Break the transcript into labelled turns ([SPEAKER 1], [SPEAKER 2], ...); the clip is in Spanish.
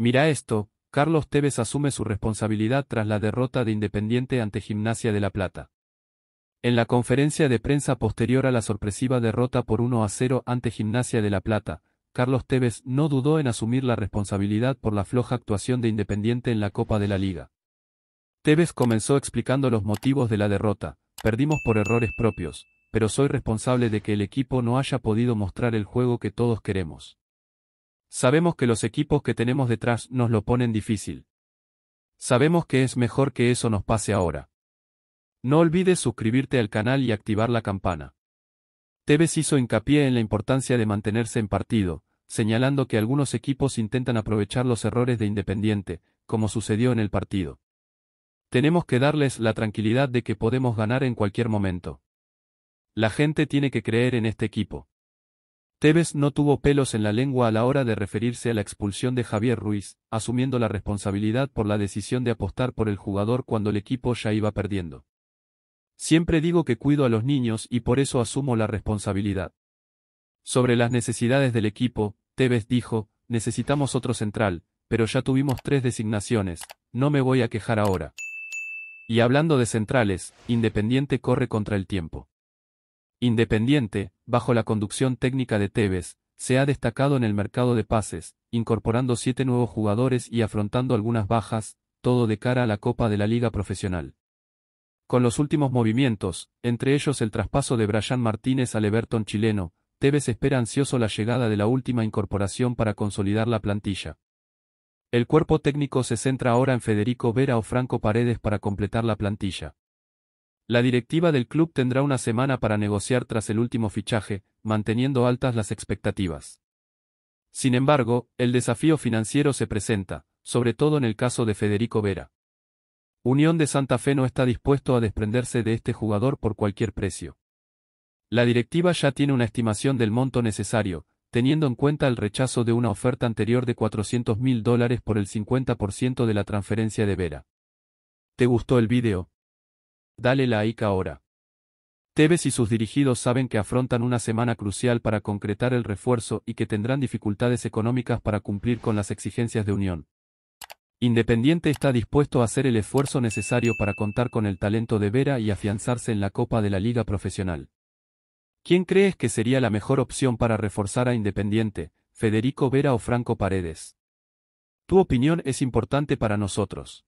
[SPEAKER 1] Mira esto, Carlos Tevez asume su responsabilidad tras la derrota de Independiente ante Gimnasia de La Plata. En la conferencia de prensa posterior a la sorpresiva derrota por 1 a 0 ante Gimnasia de La Plata, Carlos Tevez no dudó en asumir la responsabilidad por la floja actuación de Independiente en la Copa de la Liga. Tevez comenzó explicando los motivos de la derrota, perdimos por errores propios, pero soy responsable de que el equipo no haya podido mostrar el juego que todos queremos. Sabemos que los equipos que tenemos detrás nos lo ponen difícil. Sabemos que es mejor que eso nos pase ahora. No olvides suscribirte al canal y activar la campana. Tevez hizo hincapié en la importancia de mantenerse en partido, señalando que algunos equipos intentan aprovechar los errores de Independiente, como sucedió en el partido. Tenemos que darles la tranquilidad de que podemos ganar en cualquier momento. La gente tiene que creer en este equipo. Tevez no tuvo pelos en la lengua a la hora de referirse a la expulsión de Javier Ruiz, asumiendo la responsabilidad por la decisión de apostar por el jugador cuando el equipo ya iba perdiendo. Siempre digo que cuido a los niños y por eso asumo la responsabilidad. Sobre las necesidades del equipo, Tevez dijo, necesitamos otro central, pero ya tuvimos tres designaciones, no me voy a quejar ahora. Y hablando de centrales, Independiente corre contra el tiempo. Independiente, bajo la conducción técnica de Tevez, se ha destacado en el mercado de pases, incorporando siete nuevos jugadores y afrontando algunas bajas, todo de cara a la Copa de la Liga Profesional. Con los últimos movimientos, entre ellos el traspaso de Brian Martínez al Everton chileno, Tevez espera ansioso la llegada de la última incorporación para consolidar la plantilla. El cuerpo técnico se centra ahora en Federico Vera o Franco Paredes para completar la plantilla. La directiva del club tendrá una semana para negociar tras el último fichaje, manteniendo altas las expectativas. Sin embargo, el desafío financiero se presenta, sobre todo en el caso de Federico Vera. Unión de Santa Fe no está dispuesto a desprenderse de este jugador por cualquier precio. La directiva ya tiene una estimación del monto necesario, teniendo en cuenta el rechazo de una oferta anterior de 400 mil dólares por el 50% de la transferencia de Vera. ¿Te gustó el video? Dale la ICA ahora. Tebes y sus dirigidos saben que afrontan una semana crucial para concretar el refuerzo y que tendrán dificultades económicas para cumplir con las exigencias de Unión. Independiente está dispuesto a hacer el esfuerzo necesario para contar con el talento de Vera y afianzarse en la Copa de la Liga Profesional. ¿Quién crees que sería la mejor opción para reforzar a Independiente, Federico Vera o Franco Paredes? Tu opinión es importante para nosotros.